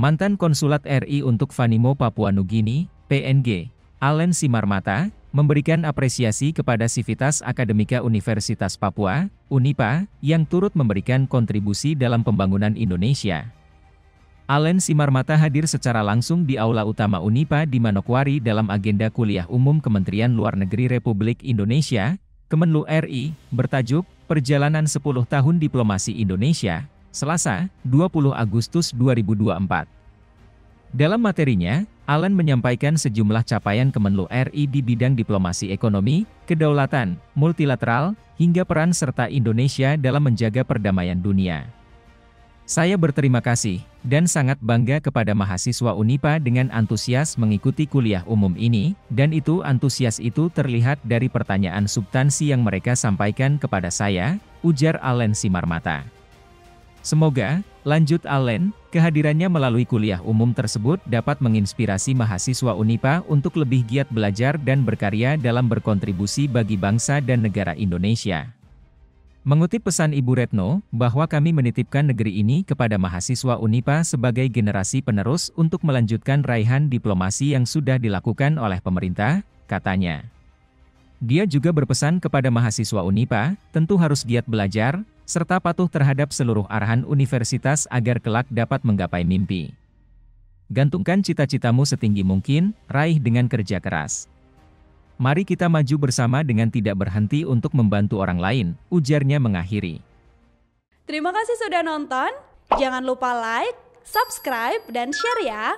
Mantan Konsulat RI untuk Vanimo Papua Nugini, PNG, Allen Simarmata, memberikan apresiasi kepada Sivitas Akademika Universitas Papua, UNIPA, yang turut memberikan kontribusi dalam pembangunan Indonesia. Allen Simarmata hadir secara langsung di Aula Utama UNIPA di Manokwari dalam agenda kuliah umum Kementerian Luar Negeri Republik Indonesia, Kemenlu RI, bertajuk Perjalanan 10 Tahun Diplomasi Indonesia, Selasa, 20 Agustus 2024. Dalam materinya, Alan menyampaikan sejumlah capaian Kemenlu RI di bidang diplomasi ekonomi, kedaulatan, multilateral, hingga peran serta Indonesia dalam menjaga perdamaian dunia. Saya berterima kasih dan sangat bangga kepada mahasiswa UNIPA dengan antusias mengikuti kuliah umum ini, dan itu antusias itu terlihat dari pertanyaan substansi yang mereka sampaikan kepada saya, ujar Alan Simarmata. Semoga, lanjut Allen, kehadirannya melalui kuliah umum tersebut dapat menginspirasi mahasiswa UNIPA untuk lebih giat belajar dan berkarya dalam berkontribusi bagi bangsa dan negara Indonesia. Mengutip pesan Ibu Retno, bahwa kami menitipkan negeri ini kepada mahasiswa UNIPA sebagai generasi penerus untuk melanjutkan raihan diplomasi yang sudah dilakukan oleh pemerintah, katanya. Dia juga berpesan kepada mahasiswa UNIPA, tentu harus giat belajar, serta patuh terhadap seluruh arahan universitas agar kelak dapat menggapai mimpi. Gantungkan cita-citamu setinggi mungkin, raih dengan kerja keras. Mari kita maju bersama dengan tidak berhenti untuk membantu orang lain, ujarnya mengakhiri. Terima kasih sudah nonton, jangan lupa like, subscribe, dan share ya!